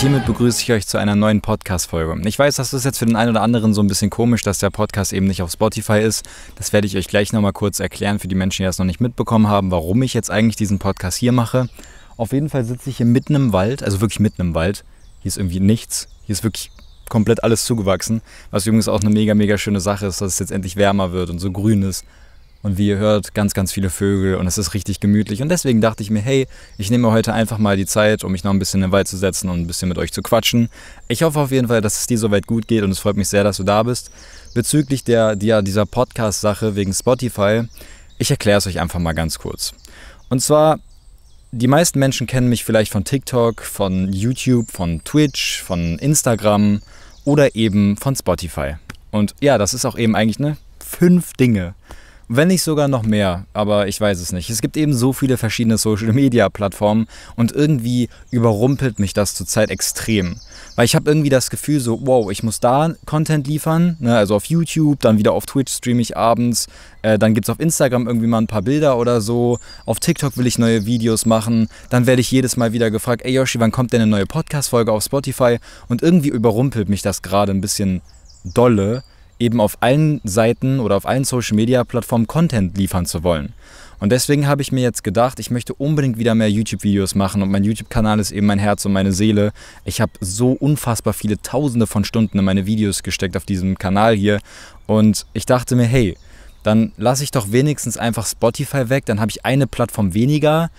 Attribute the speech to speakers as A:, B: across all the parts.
A: hiermit begrüße ich euch zu einer neuen Podcast-Folge. Ich weiß, das ist jetzt für den einen oder anderen so ein bisschen komisch, dass der Podcast eben nicht auf Spotify ist. Das werde ich euch gleich nochmal kurz erklären für die Menschen, die das noch nicht mitbekommen haben, warum ich jetzt eigentlich diesen Podcast hier mache. Auf jeden Fall sitze ich hier mitten im Wald, also wirklich mitten im Wald. Hier ist irgendwie nichts. Hier ist wirklich komplett alles zugewachsen. Was übrigens auch eine mega, mega schöne Sache ist, dass es jetzt endlich wärmer wird und so grün ist. Und wie ihr hört, ganz, ganz viele Vögel und es ist richtig gemütlich. Und deswegen dachte ich mir, hey, ich nehme heute einfach mal die Zeit, um mich noch ein bisschen in den Wald zu setzen und ein bisschen mit euch zu quatschen. Ich hoffe auf jeden Fall, dass es dir soweit gut geht und es freut mich sehr, dass du da bist. Bezüglich der, der dieser Podcast-Sache wegen Spotify, ich erkläre es euch einfach mal ganz kurz. Und zwar, die meisten Menschen kennen mich vielleicht von TikTok, von YouTube, von Twitch, von Instagram oder eben von Spotify. Und ja, das ist auch eben eigentlich ne fünf Dinge wenn nicht sogar noch mehr, aber ich weiß es nicht. Es gibt eben so viele verschiedene Social-Media-Plattformen und irgendwie überrumpelt mich das zurzeit extrem. Weil ich habe irgendwie das Gefühl so, wow, ich muss da Content liefern, ne? also auf YouTube, dann wieder auf Twitch streame ich abends, äh, dann gibt es auf Instagram irgendwie mal ein paar Bilder oder so, auf TikTok will ich neue Videos machen, dann werde ich jedes Mal wieder gefragt, ey Yoshi, wann kommt denn eine neue Podcast-Folge auf Spotify? Und irgendwie überrumpelt mich das gerade ein bisschen dolle, eben auf allen Seiten oder auf allen Social-Media-Plattformen Content liefern zu wollen. Und deswegen habe ich mir jetzt gedacht, ich möchte unbedingt wieder mehr YouTube-Videos machen und mein YouTube-Kanal ist eben mein Herz und meine Seele. Ich habe so unfassbar viele Tausende von Stunden in meine Videos gesteckt auf diesem Kanal hier und ich dachte mir, hey, dann lasse ich doch wenigstens einfach Spotify weg, dann habe ich eine Plattform weniger,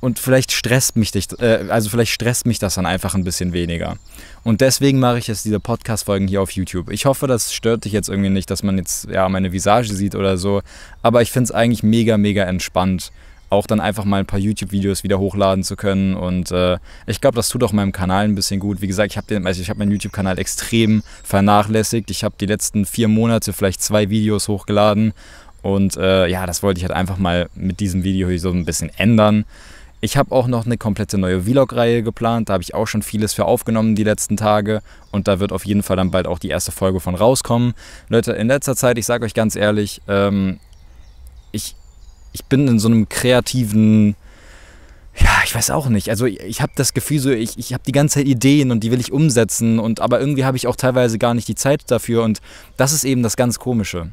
A: und vielleicht stresst mich dich, äh, also vielleicht stresst mich das dann einfach ein bisschen weniger. Und deswegen mache ich jetzt diese Podcast-Folgen hier auf YouTube. Ich hoffe, das stört dich jetzt irgendwie nicht, dass man jetzt ja meine Visage sieht oder so. Aber ich finde es eigentlich mega, mega entspannt, auch dann einfach mal ein paar YouTube-Videos wieder hochladen zu können. Und äh, ich glaube, das tut auch meinem Kanal ein bisschen gut. Wie gesagt, ich habe also hab meinen YouTube-Kanal extrem vernachlässigt. Ich habe die letzten vier Monate vielleicht zwei Videos hochgeladen. Und äh, ja, das wollte ich halt einfach mal mit diesem Video hier so ein bisschen ändern. Ich habe auch noch eine komplette neue Vlog-Reihe geplant. Da habe ich auch schon vieles für aufgenommen die letzten Tage. Und da wird auf jeden Fall dann bald auch die erste Folge von rauskommen. Leute, in letzter Zeit, ich sage euch ganz ehrlich, ähm, ich, ich bin in so einem kreativen... Ja, ich weiß auch nicht. Also ich, ich habe das Gefühl, so ich, ich habe die ganze Zeit Ideen und die will ich umsetzen. Und, aber irgendwie habe ich auch teilweise gar nicht die Zeit dafür. Und das ist eben das ganz Komische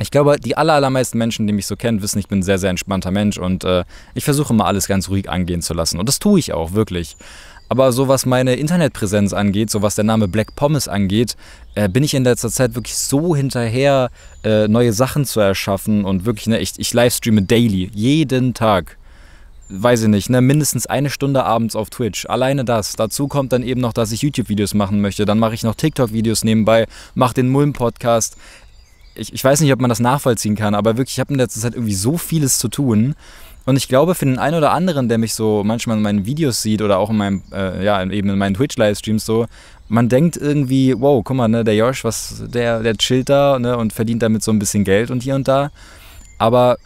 A: ich glaube, die aller, allermeisten Menschen, die mich so kennen, wissen, ich bin ein sehr, sehr entspannter Mensch und äh, ich versuche immer alles ganz ruhig angehen zu lassen. Und das tue ich auch, wirklich. Aber so was meine Internetpräsenz angeht, so was der Name Black Pommes angeht, äh, bin ich in letzter Zeit wirklich so hinterher, äh, neue Sachen zu erschaffen und wirklich, ne, ich, ich livestreame daily, jeden Tag. Weiß ich nicht, ne, mindestens eine Stunde abends auf Twitch. Alleine das. Dazu kommt dann eben noch, dass ich YouTube-Videos machen möchte. Dann mache ich noch TikTok-Videos nebenbei, mache den Mulm-Podcast ich, ich weiß nicht, ob man das nachvollziehen kann, aber wirklich, ich habe in letzter Zeit irgendwie so vieles zu tun. Und ich glaube, für den einen oder anderen, der mich so manchmal in meinen Videos sieht oder auch in meinem, äh, ja, eben in meinen Twitch-Livestreams so, man denkt irgendwie, wow, guck mal, ne, der Josh, was, der, der chillt da ne, und verdient damit so ein bisschen Geld und hier und da. Aber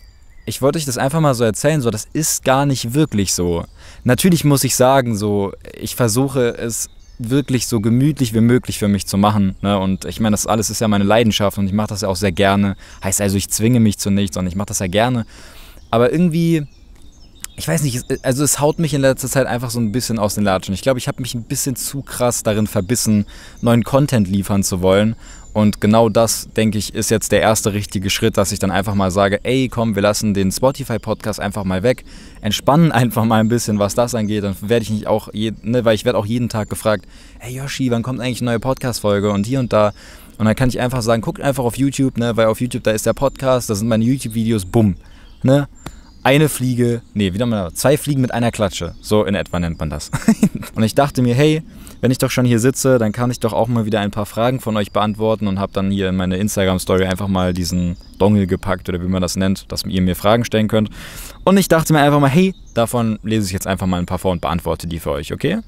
A: ich wollte euch das einfach mal so erzählen, so, das ist gar nicht wirklich so. Natürlich muss ich sagen, so, ich versuche es wirklich so gemütlich wie möglich für mich zu machen. Ne? Und ich meine, das alles ist ja meine Leidenschaft und ich mache das ja auch sehr gerne. Heißt also, ich zwinge mich zu nichts, und ich mache das ja gerne. Aber irgendwie ich weiß nicht, äh, also es haut mich in letzter Zeit einfach so ein bisschen aus den Latschen. Ich glaube, ich habe mich ein bisschen zu krass darin verbissen, neuen Content liefern zu wollen. Und genau das, denke ich, ist jetzt der erste richtige Schritt, dass ich dann einfach mal sage, ey, komm, wir lassen den Spotify-Podcast einfach mal weg, entspannen einfach mal ein bisschen, was das angeht. Dann werde ich nicht auch, je, ne, weil ich werde auch jeden Tag gefragt, hey Yoshi, wann kommt eigentlich eine neue Podcast-Folge und hier und da. Und dann kann ich einfach sagen, guckt einfach auf YouTube, ne, weil auf YouTube, da ist der Podcast, da sind meine YouTube-Videos, bumm. Ne? eine Fliege, nee, wieder mal, zwei Fliegen mit einer Klatsche. So in etwa nennt man das. und ich dachte mir, hey, wenn ich doch schon hier sitze, dann kann ich doch auch mal wieder ein paar Fragen von euch beantworten und habe dann hier in meine Instagram-Story einfach mal diesen Dongel gepackt oder wie man das nennt, dass ihr mir Fragen stellen könnt. Und ich dachte mir einfach mal, hey, davon lese ich jetzt einfach mal ein paar vor und beantworte die für euch, okay?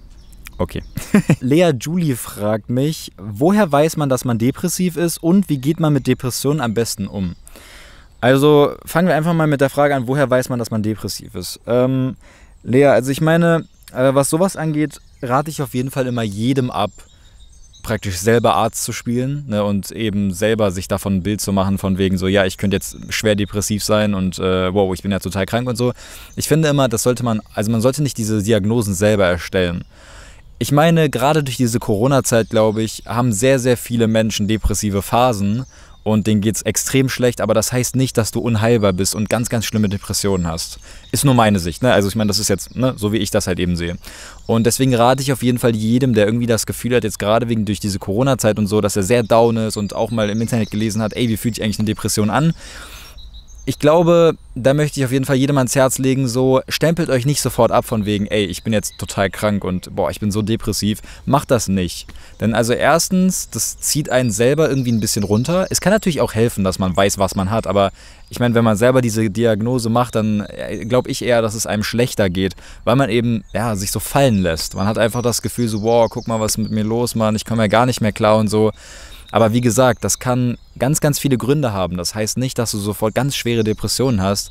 A: Okay. Lea Julie fragt mich, woher weiß man, dass man depressiv ist und wie geht man mit Depressionen am besten um? Also fangen wir einfach mal mit der Frage an, woher weiß man, dass man depressiv ist? Ähm, Lea, also ich meine, äh, was sowas angeht, rate ich auf jeden Fall immer jedem ab, praktisch selber Arzt zu spielen ne, und eben selber sich davon ein Bild zu machen, von wegen so, ja, ich könnte jetzt schwer depressiv sein und äh, wow, ich bin ja total krank und so. Ich finde immer, das sollte man, also man sollte nicht diese Diagnosen selber erstellen. Ich meine, gerade durch diese Corona-Zeit, glaube ich, haben sehr, sehr viele Menschen depressive Phasen und denen geht es extrem schlecht, aber das heißt nicht, dass du unheilbar bist und ganz, ganz schlimme Depressionen hast. Ist nur meine Sicht, ne? Also ich meine, das ist jetzt, ne? so wie ich das halt eben sehe. Und deswegen rate ich auf jeden Fall jedem, der irgendwie das Gefühl hat, jetzt gerade wegen durch diese Corona-Zeit und so, dass er sehr down ist und auch mal im Internet gelesen hat, ey, wie fühlt sich eigentlich eine Depression an? ich glaube, da möchte ich auf jeden Fall jedem ans Herz legen, so stempelt euch nicht sofort ab von wegen, ey, ich bin jetzt total krank und boah, ich bin so depressiv. Macht das nicht. Denn also erstens, das zieht einen selber irgendwie ein bisschen runter. Es kann natürlich auch helfen, dass man weiß, was man hat, aber ich meine, wenn man selber diese Diagnose macht, dann äh, glaube ich eher, dass es einem schlechter geht, weil man eben ja, sich so fallen lässt. Man hat einfach das Gefühl so, wow, guck mal, was ist mit mir los, Mann, ich komme ja gar nicht mehr klar und so. Aber wie gesagt, das kann ganz, ganz viele Gründe haben. Das heißt nicht, dass du sofort ganz schwere Depressionen hast.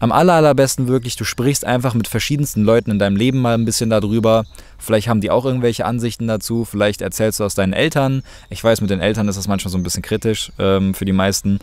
A: Am aller, allerbesten wirklich, du sprichst einfach mit verschiedensten Leuten in deinem Leben mal ein bisschen darüber. Vielleicht haben die auch irgendwelche Ansichten dazu. Vielleicht erzählst du aus deinen Eltern. Ich weiß, mit den Eltern ist das manchmal so ein bisschen kritisch ähm, für die meisten.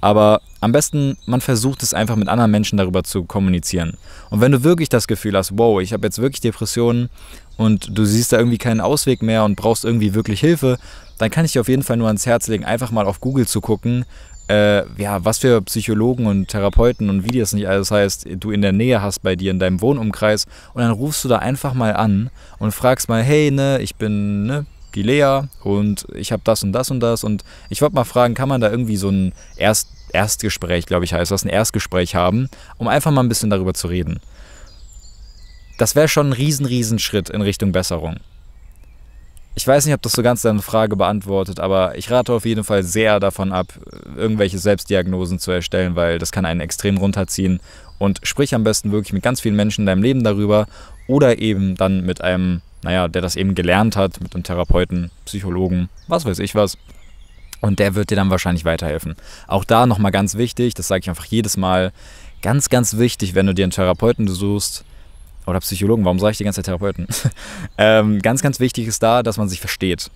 A: Aber am besten, man versucht es einfach mit anderen Menschen darüber zu kommunizieren. Und wenn du wirklich das Gefühl hast, wow, ich habe jetzt wirklich Depressionen und du siehst da irgendwie keinen Ausweg mehr und brauchst irgendwie wirklich Hilfe, dann kann ich dir auf jeden Fall nur ans Herz legen, einfach mal auf Google zu gucken, äh, ja, was für Psychologen und Therapeuten und wie das nicht alles heißt, du in der Nähe hast bei dir in deinem Wohnumkreis und dann rufst du da einfach mal an und fragst mal, hey, ne, ich bin ne, die Lea und ich habe das und das und das. Und ich wollte mal fragen, kann man da irgendwie so ein Erst Erstgespräch, glaube ich, heißt das, ein Erstgespräch haben, um einfach mal ein bisschen darüber zu reden. Das wäre schon ein riesen, riesen Schritt in Richtung Besserung. Ich weiß nicht, ob das so ganz deine Frage beantwortet, aber ich rate auf jeden Fall sehr davon ab, irgendwelche Selbstdiagnosen zu erstellen, weil das kann einen extrem runterziehen. Und sprich am besten wirklich mit ganz vielen Menschen in deinem Leben darüber oder eben dann mit einem, naja, der das eben gelernt hat, mit einem Therapeuten, Psychologen, was weiß ich was. Und der wird dir dann wahrscheinlich weiterhelfen. Auch da nochmal ganz wichtig, das sage ich einfach jedes Mal, ganz, ganz wichtig, wenn du dir einen Therapeuten suchst, oder Psychologen, warum sage ich die ganze Zeit Therapeuten? ähm, ganz, ganz wichtig ist da, dass man sich versteht.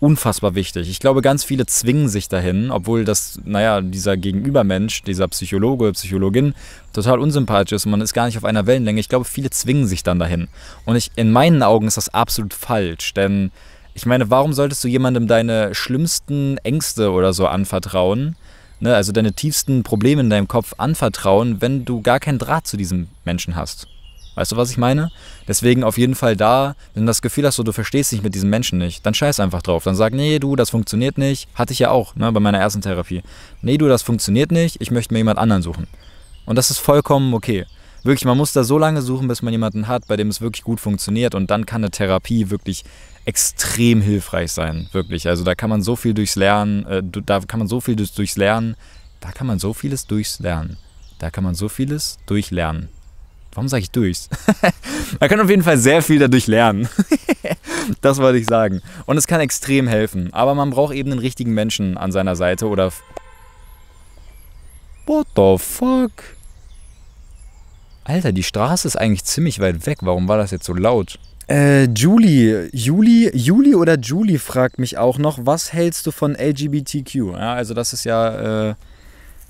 A: Unfassbar wichtig. Ich glaube, ganz viele zwingen sich dahin, obwohl das, naja, dieser Gegenübermensch, dieser Psychologe, Psychologin total unsympathisch ist und man ist gar nicht auf einer Wellenlänge. Ich glaube, viele zwingen sich dann dahin. Und ich, in meinen Augen ist das absolut falsch, denn ich meine, warum solltest du jemandem deine schlimmsten Ängste oder so anvertrauen? Ne? Also deine tiefsten Probleme in deinem Kopf anvertrauen, wenn du gar keinen Draht zu diesem Menschen hast? Weißt du, was ich meine? Deswegen auf jeden Fall da, wenn du das Gefühl hast, so, du verstehst dich mit diesen Menschen nicht, dann scheiß einfach drauf. Dann sag, nee, du, das funktioniert nicht. Hatte ich ja auch ne, bei meiner ersten Therapie. Nee, du, das funktioniert nicht. Ich möchte mir jemand anderen suchen. Und das ist vollkommen okay. Wirklich, man muss da so lange suchen, bis man jemanden hat, bei dem es wirklich gut funktioniert. Und dann kann eine Therapie wirklich extrem hilfreich sein. Wirklich. Also da kann man so viel durchs Lernen, äh, da kann man so viel durchs Lernen, da kann man so vieles durchs Lernen. Da kann man so vieles durchlernen. Warum sage ich durchs? Man kann auf jeden Fall sehr viel dadurch lernen. das wollte ich sagen. Und es kann extrem helfen. Aber man braucht eben den richtigen Menschen an seiner Seite oder. What the fuck? Alter, die Straße ist eigentlich ziemlich weit weg. Warum war das jetzt so laut? Äh, Julie, Julie, Julie oder Julie fragt mich auch noch, was hältst du von LGBTQ? Ja, also das ist ja. Äh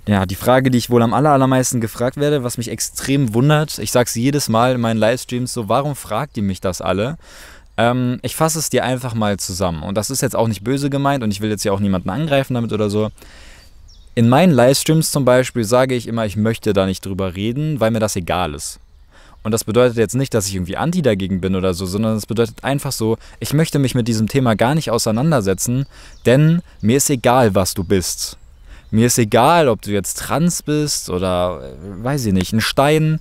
A: ja, die Frage, die ich wohl am allermeisten gefragt werde, was mich extrem wundert, ich sage es jedes Mal in meinen Livestreams so, warum fragt ihr mich das alle? Ähm, ich fasse es dir einfach mal zusammen. Und das ist jetzt auch nicht böse gemeint und ich will jetzt ja auch niemanden angreifen damit oder so. In meinen Livestreams zum Beispiel sage ich immer, ich möchte da nicht drüber reden, weil mir das egal ist. Und das bedeutet jetzt nicht, dass ich irgendwie anti dagegen bin oder so, sondern es bedeutet einfach so, ich möchte mich mit diesem Thema gar nicht auseinandersetzen, denn mir ist egal, was du bist. Mir ist egal, ob du jetzt trans bist oder, äh, weiß ich nicht, ein Stein.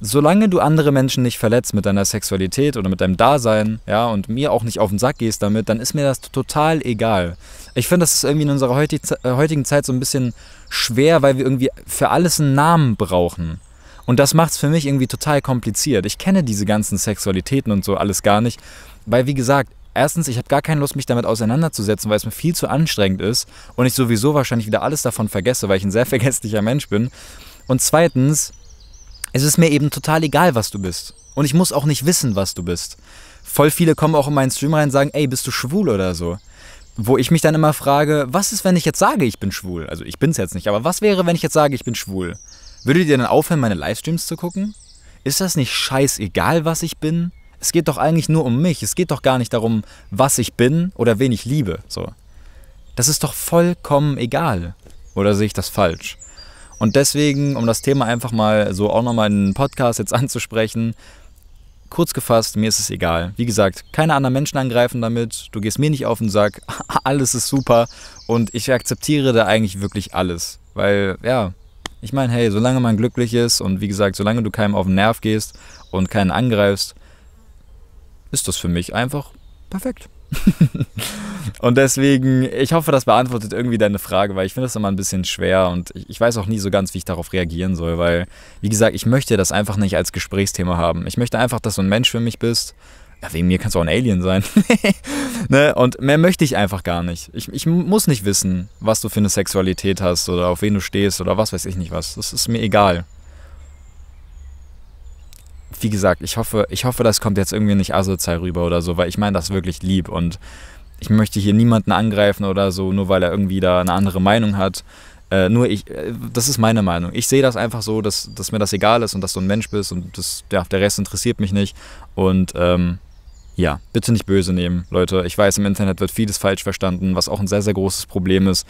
A: Solange du andere Menschen nicht verletzt mit deiner Sexualität oder mit deinem Dasein, ja, und mir auch nicht auf den Sack gehst damit, dann ist mir das total egal. Ich finde, das ist irgendwie in unserer äh, heutigen Zeit so ein bisschen schwer, weil wir irgendwie für alles einen Namen brauchen. Und das macht es für mich irgendwie total kompliziert. Ich kenne diese ganzen Sexualitäten und so alles gar nicht, weil wie gesagt, erstens, ich habe gar keine Lust, mich damit auseinanderzusetzen, weil es mir viel zu anstrengend ist und ich sowieso wahrscheinlich wieder alles davon vergesse, weil ich ein sehr vergesslicher Mensch bin. Und zweitens, es ist mir eben total egal, was du bist. Und ich muss auch nicht wissen, was du bist. Voll viele kommen auch in meinen Stream rein und sagen, ey, bist du schwul oder so? Wo ich mich dann immer frage, was ist, wenn ich jetzt sage, ich bin schwul? Also ich bin es jetzt nicht, aber was wäre, wenn ich jetzt sage, ich bin schwul? Würdet ihr dann aufhören, meine Livestreams zu gucken? Ist das nicht scheißegal, was ich bin? Es geht doch eigentlich nur um mich. Es geht doch gar nicht darum, was ich bin oder wen ich liebe. So. Das ist doch vollkommen egal. Oder sehe ich das falsch? Und deswegen, um das Thema einfach mal so auch nochmal in den Podcast jetzt anzusprechen, kurz gefasst, mir ist es egal. Wie gesagt, keine anderen Menschen angreifen damit, du gehst mir nicht auf den Sack, alles ist super und ich akzeptiere da eigentlich wirklich alles. Weil, ja, ich meine, hey, solange man glücklich ist und wie gesagt, solange du keinem auf den Nerv gehst und keinen angreifst, ist das für mich einfach perfekt. und deswegen, ich hoffe, das beantwortet irgendwie deine Frage, weil ich finde das immer ein bisschen schwer und ich, ich, weiß auch nie so ganz, wie ich darauf reagieren soll, weil, wie gesagt, ich möchte das einfach nicht als Gesprächsthema haben. Ich möchte einfach, dass du ein Mensch für mich bist. Ja, wegen mir kannst du auch ein Alien sein. ne? Und mehr möchte ich einfach gar nicht. Ich, ich muss nicht wissen, was du für eine Sexualität hast oder auf wen du stehst oder was weiß ich nicht was. Das ist mir egal wie gesagt, ich hoffe, ich hoffe, das kommt jetzt irgendwie nicht asozial rüber oder so, weil ich meine das wirklich lieb und ich möchte hier niemanden angreifen oder so, nur weil er irgendwie da eine andere Meinung hat. Äh, nur ich, äh, das ist meine Meinung. Ich sehe das einfach so, dass, dass mir das egal ist und dass du ein Mensch bist und das, ja, der Rest interessiert mich nicht. Und ähm, ja, bitte nicht böse nehmen, Leute. Ich weiß, im Internet wird vieles falsch verstanden, was auch ein sehr, sehr großes Problem ist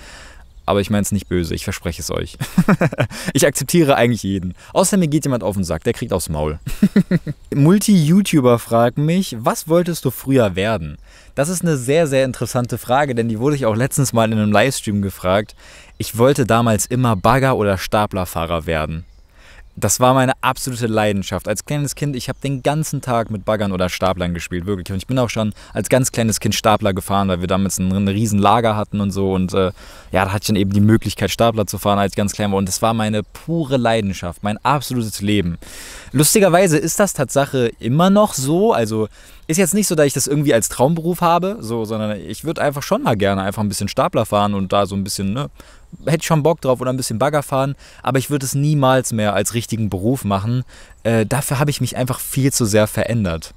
A: aber ich meine es nicht böse, ich verspreche es euch. ich akzeptiere eigentlich jeden. Außer mir geht jemand auf den Sack, der kriegt aufs Maul. Multi-YouTuber fragen mich, was wolltest du früher werden? Das ist eine sehr, sehr interessante Frage, denn die wurde ich auch letztens mal in einem Livestream gefragt. Ich wollte damals immer Bagger oder Staplerfahrer werden das war meine absolute Leidenschaft. Als kleines Kind, ich habe den ganzen Tag mit Baggern oder Staplern gespielt, wirklich. Und ich bin auch schon als ganz kleines Kind Stapler gefahren, weil wir damals ein, ein riesen Lager hatten und so. Und äh, ja, da hatte ich dann eben die Möglichkeit, Stapler zu fahren, als ich ganz klein war. Und das war meine pure Leidenschaft, mein absolutes Leben. Lustigerweise ist das Tatsache immer noch so. Also ist jetzt nicht so, dass ich das irgendwie als Traumberuf habe, so, sondern ich würde einfach schon mal gerne einfach ein bisschen Stapler fahren und da so ein bisschen ne, hätte ich schon Bock drauf oder ein bisschen Bagger fahren, aber ich würde es niemals mehr als richtigen Beruf machen. Äh, dafür habe ich mich einfach viel zu sehr verändert.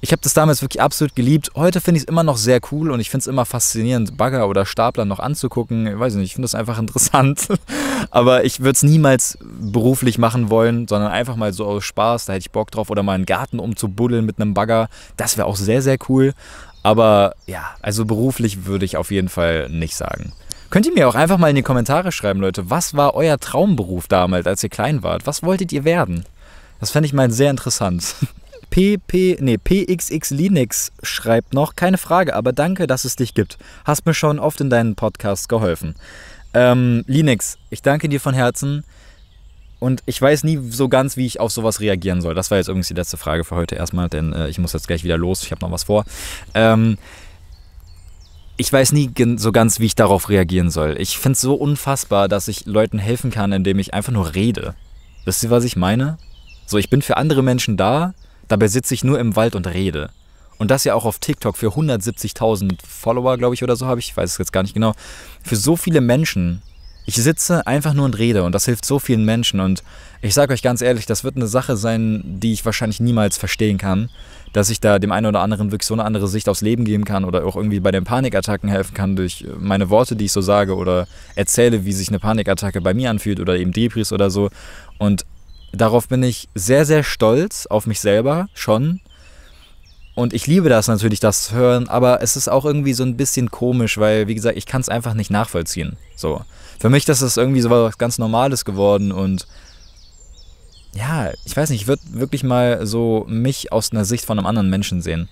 A: Ich habe das damals wirklich absolut geliebt. Heute finde ich es immer noch sehr cool und ich finde es immer faszinierend, Bagger oder Stapler noch anzugucken. Ich weiß nicht, ich finde das einfach interessant. Aber ich würde es niemals beruflich machen wollen, sondern einfach mal so aus Spaß, da hätte ich Bock drauf. Oder mal einen Garten umzubuddeln mit einem Bagger. Das wäre auch sehr, sehr cool. Aber ja, also beruflich würde ich auf jeden Fall nicht sagen. Könnt ihr mir auch einfach mal in die Kommentare schreiben, Leute, was war euer Traumberuf damals, als ihr klein wart? Was wolltet ihr werden? Das fände ich mal sehr interessant. PP, nee, PXX Linux schreibt noch, keine Frage, aber danke, dass es dich gibt. Hast mir schon oft in deinen Podcasts geholfen. Ähm, Linux, ich danke dir von Herzen. Und ich weiß nie so ganz, wie ich auf sowas reagieren soll. Das war jetzt übrigens die letzte Frage für heute erstmal, denn äh, ich muss jetzt gleich wieder los. Ich habe noch was vor. Ähm, ich weiß nie so ganz, wie ich darauf reagieren soll. Ich finde es so unfassbar, dass ich Leuten helfen kann, indem ich einfach nur rede. Wisst ihr, was ich meine? So, ich bin für andere Menschen da, dabei sitze ich nur im Wald und rede. Und das ja auch auf TikTok für 170.000 Follower, glaube ich, oder so habe ich, ich weiß es jetzt gar nicht genau. Für so viele Menschen ich sitze einfach nur und rede und das hilft so vielen Menschen und ich sage euch ganz ehrlich, das wird eine Sache sein, die ich wahrscheinlich niemals verstehen kann, dass ich da dem einen oder anderen wirklich so eine andere Sicht aufs Leben geben kann oder auch irgendwie bei den Panikattacken helfen kann durch meine Worte, die ich so sage oder erzähle, wie sich eine Panikattacke bei mir anfühlt oder eben Debris oder so und darauf bin ich sehr, sehr stolz auf mich selber schon und ich liebe das natürlich, das zu hören, aber es ist auch irgendwie so ein bisschen komisch, weil, wie gesagt, ich kann es einfach nicht nachvollziehen. So. Für mich das ist irgendwie so was ganz Normales geworden und ja, ich weiß nicht, ich würde wirklich mal so mich aus einer Sicht von einem anderen Menschen sehen.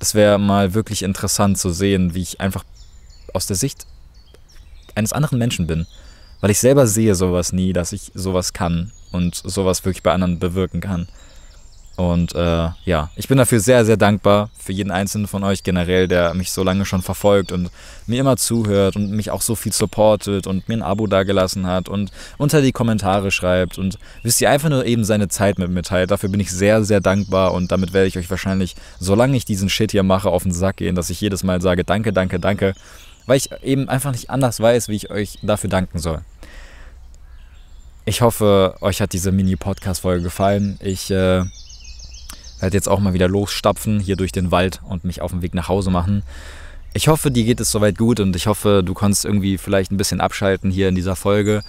A: Das wäre mal wirklich interessant zu sehen, wie ich einfach aus der Sicht eines anderen Menschen bin. Weil ich selber sehe sowas nie, dass ich sowas kann und sowas wirklich bei anderen bewirken kann. Und äh, ja, ich bin dafür sehr, sehr dankbar für jeden einzelnen von euch generell, der mich so lange schon verfolgt und mir immer zuhört und mich auch so viel supportet und mir ein Abo dagelassen hat und unter die Kommentare schreibt und wisst ihr einfach nur eben seine Zeit mit mir teilt. Dafür bin ich sehr, sehr dankbar und damit werde ich euch wahrscheinlich, solange ich diesen Shit hier mache, auf den Sack gehen, dass ich jedes Mal sage, danke, danke, danke, weil ich eben einfach nicht anders weiß, wie ich euch dafür danken soll. Ich hoffe, euch hat diese Mini-Podcast-Folge gefallen. Ich äh, werde halt jetzt auch mal wieder losstapfen hier durch den Wald und mich auf den Weg nach Hause machen. Ich hoffe, dir geht es soweit gut und ich hoffe, du konntest irgendwie vielleicht ein bisschen abschalten hier in dieser Folge.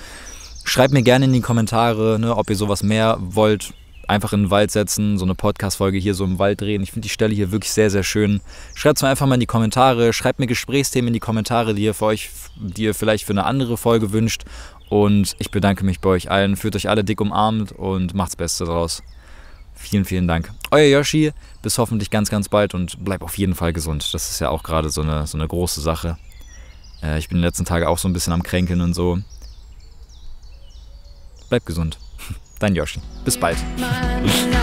A: Schreib mir gerne in die Kommentare, ne, ob ihr sowas mehr wollt. Einfach in den Wald setzen, so eine Podcast-Folge hier so im Wald drehen. Ich finde die Stelle hier wirklich sehr, sehr schön. Schreibt es mir einfach mal in die Kommentare. Schreibt mir Gesprächsthemen in die Kommentare, die ihr, für euch, die ihr vielleicht für eine andere Folge wünscht. Und ich bedanke mich bei euch allen. Fühlt euch alle dick umarmt und macht's Beste draus. Vielen, vielen Dank. Euer Yoshi, bis hoffentlich ganz, ganz bald und bleib auf jeden Fall gesund. Das ist ja auch gerade so eine, so eine große Sache. Äh, ich bin in den letzten Tagen auch so ein bisschen am Kränkeln und so. Bleib gesund. Dein Yoshi. Bis bald.